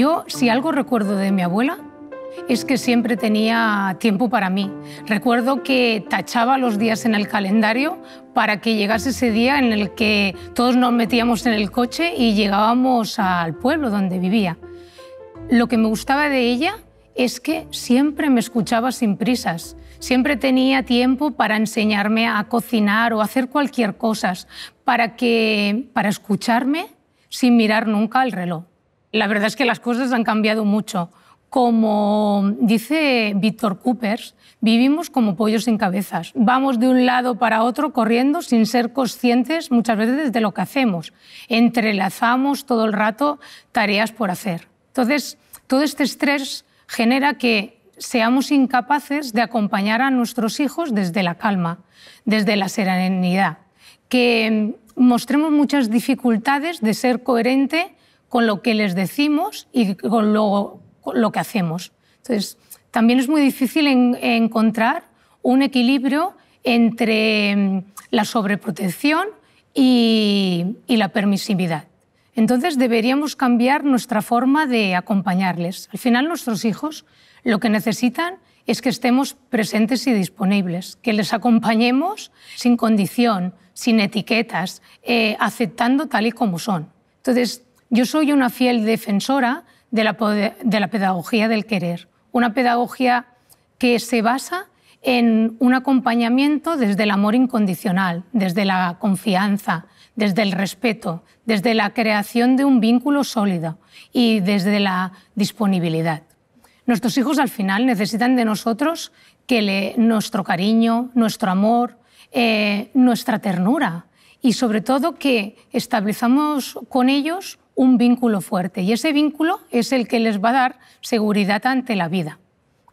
Yo, si algo recuerdo de mi abuela, es que siempre tenía tiempo para mí. Recuerdo que tachaba los días en el calendario para que llegase ese día en el que todos nos metíamos en el coche y llegábamos al pueblo donde vivía. Lo que me gustaba de ella es que siempre me escuchaba sin prisas. Siempre tenía tiempo para enseñarme a cocinar o hacer cualquier cosa, para, que, para escucharme sin mirar nunca al reloj la verdad es que las cosas han cambiado mucho. Como dice Víctor Coopers, vivimos como pollos sin cabezas. Vamos de un lado para otro corriendo sin ser conscientes muchas veces de lo que hacemos. Entrelazamos todo el rato tareas por hacer. Entonces, todo este estrés genera que seamos incapaces de acompañar a nuestros hijos desde la calma, desde la serenidad, que mostremos muchas dificultades de ser coherente con lo que les decimos y con lo, que hacemos. Entonces, también es muy difícil encontrar un equilibrio entre mm, la sobreprotección y, la permisividad. Entonces deberíamos cambiar nuestra forma de acompañarles. Al final nuestros hijos lo que necesitan es que estemos presentes y disponibles, que les acompañemos sin condición, sin etiquetas, eh, aceptando tal y como son. Entonces yo soy una fiel defensora de la, pedagogía del querer, una pedagogía que se basa en un acompañamiento desde el amor incondicional, desde la confianza, desde el respeto, desde la creación de un vínculo sólido y desde la disponibilidad. Nuestros hijos al final necesitan de nosotros que nuestro cariño, nuestro amor, eh, nuestra ternura y sobre todo que establezcamos con ellos un vínculo fuerte y ese vínculo es el que les va a dar seguridad ante la vida.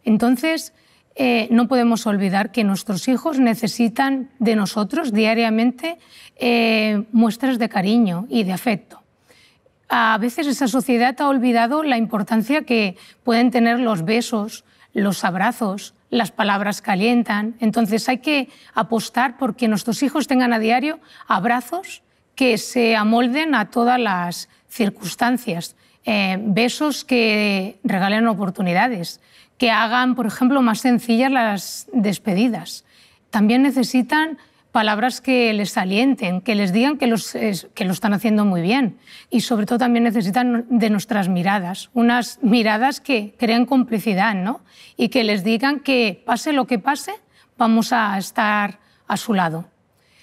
Entonces, eh, no podemos olvidar que nuestros hijos necesitan de nosotros diariamente eh, muestras de cariño y de afecto. A veces esa sociedad ha olvidado la importancia que pueden tener los besos, los abrazos, las palabras calientan. Entonces hay que apostar por que nuestros hijos tengan a diario abrazos que se amolden a todas las circunstancias, eh, besos que regalen oportunidades, que hagan, por ejemplo, más sencillas las despedidas. También necesitan palabras que les alienten, que les digan que, los, que lo están haciendo muy bien. Y sobre todo también necesitan de nuestras miradas, unas miradas que creen complicidad, ¿no? Y que les digan que pase lo que pase, vamos a estar a su lado.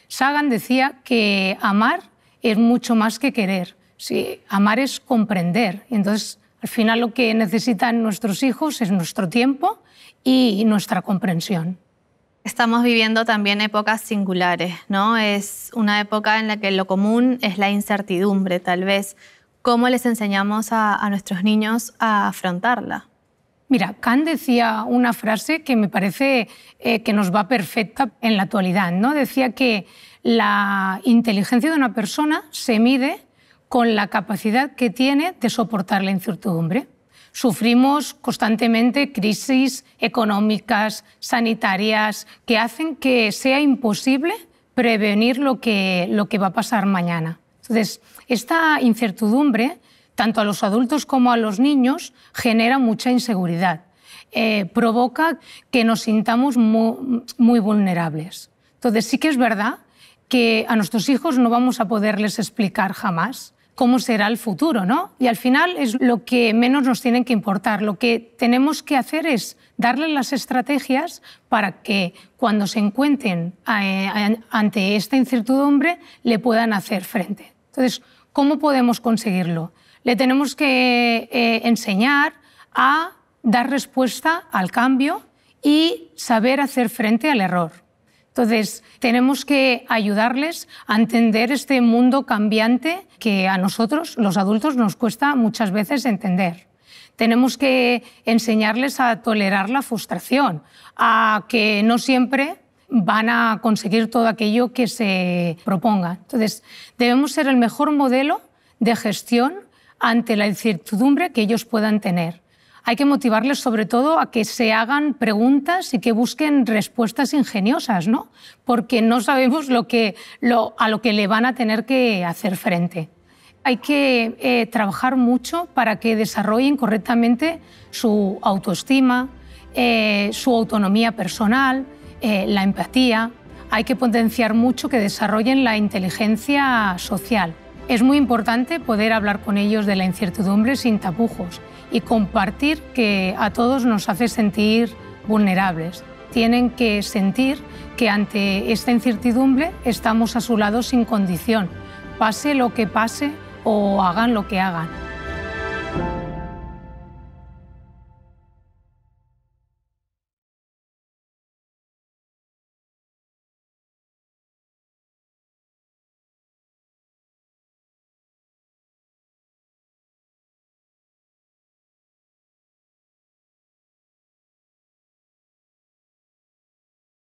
Sagan decía que amar es mucho más que querer, Sí, amar es comprender. Entonces, al final lo que necesitan nuestros hijos es nuestro tiempo y nuestra comprensión. Estamos viviendo también épocas singulares, ¿no? Es una época en la que lo común es la incertidumbre, tal vez. ¿Cómo les enseñamos a, nuestros niños a afrontarla? Mira, Kant decía una frase que me parece eh, que nos va perfecta en la actualidad, ¿no? Decía que la inteligencia de una persona se mide con la capacidad que tiene de soportar la incertidumbre. Sufrimos constantemente crisis económicas, sanitarias, que hacen que sea imposible prevenir lo que, lo que va a pasar mañana. Entonces, esta incertidumbre, tanto a los adultos como a los niños, genera mucha inseguridad. Eh, provoca que nos sintamos muy vulnerables. Entonces, sí que es verdad que a nuestros hijos no vamos a poderles explicar jamás cómo será el futuro, ¿no? Y al final es lo que menos nos tienen que importar. Lo que tenemos que hacer es darles las estrategias para que cuando se encuentren eh, ante esta incertidumbre le puedan hacer frente. Entonces, ¿cómo podemos conseguirlo? Le tenemos que eh, enseñar a dar respuesta al cambio y saber hacer frente al error. Entonces, tenemos que ayudarles a entender este mundo cambiante que a nosotros, los adultos, nos cuesta muchas veces entender. Tenemos que enseñarles a tolerar la frustración, a que no siempre van a conseguir todo aquello que se proponga. Entonces, debemos ser el mejor modelo de gestión ante la incertidumbre que ellos puedan tener hay que motivarles sobre todo a que se hagan preguntas y que busquen respuestas ingeniosas, ¿no? Porque no sabemos lo a lo que le van a tener que hacer frente. Hay que eh, trabajar mucho para que desarrollen correctamente su autoestima, eh, su autonomía personal, eh, la empatía. Hay que potenciar mucho que desarrollen la inteligencia social es muy importante poder hablar con ellos de la incertidumbre sin tapujos y compartir que a todos nos hace sentir vulnerables. Tienen que sentir que ante esta incertidumbre estamos a su lado sin condición, pase lo que pase o hagan lo que hagan.